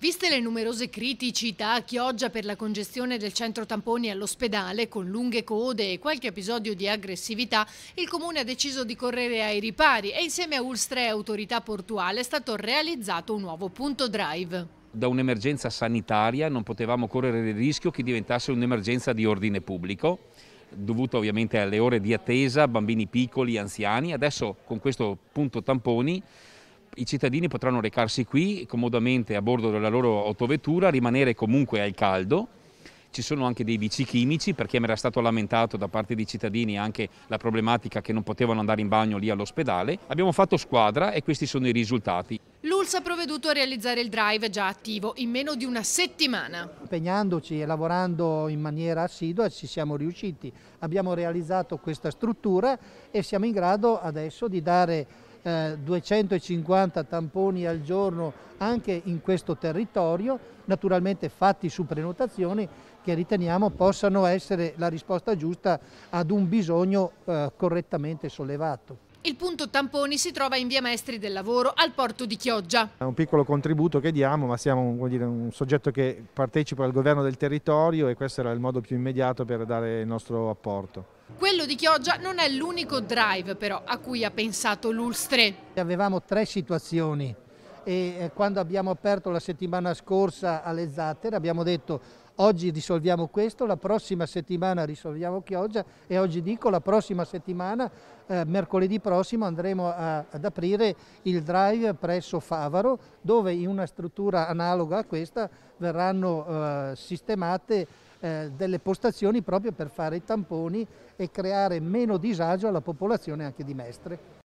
Viste le numerose criticità a Chioggia per la congestione del centro tamponi all'ospedale, con lunghe code e qualche episodio di aggressività, il Comune ha deciso di correre ai ripari e insieme a Ulstre e Autorità Portuale è stato realizzato un nuovo punto drive da un'emergenza sanitaria non potevamo correre il rischio che diventasse un'emergenza di ordine pubblico dovuto ovviamente alle ore di attesa, bambini piccoli, anziani. Adesso con questo punto tamponi i cittadini potranno recarsi qui comodamente a bordo della loro autovettura, rimanere comunque al caldo. Ci sono anche dei bici chimici perché mi era stato lamentato da parte dei cittadini anche la problematica che non potevano andare in bagno lì all'ospedale. Abbiamo fatto squadra e questi sono i risultati. L'ULS ha provveduto a realizzare il drive già attivo in meno di una settimana. Impegnandoci e lavorando in maniera assidua ci siamo riusciti. Abbiamo realizzato questa struttura e siamo in grado adesso di dare eh, 250 tamponi al giorno anche in questo territorio, naturalmente fatti su prenotazioni che riteniamo possano essere la risposta giusta ad un bisogno eh, correttamente sollevato. Il punto tamponi si trova in via Maestri del Lavoro, al porto di Chioggia. È un piccolo contributo che diamo, ma siamo un, dire, un soggetto che partecipa al governo del territorio e questo era il modo più immediato per dare il nostro apporto. Quello di Chioggia non è l'unico drive però a cui ha pensato l'Ulstre. Avevamo tre situazioni e eh, quando abbiamo aperto la settimana scorsa alle Zattere abbiamo detto oggi risolviamo questo, la prossima settimana risolviamo Chioggia e oggi dico la prossima settimana, eh, mercoledì prossimo andremo a, ad aprire il drive presso Favaro dove in una struttura analoga a questa verranno eh, sistemate eh, delle postazioni proprio per fare i tamponi e creare meno disagio alla popolazione anche di Mestre.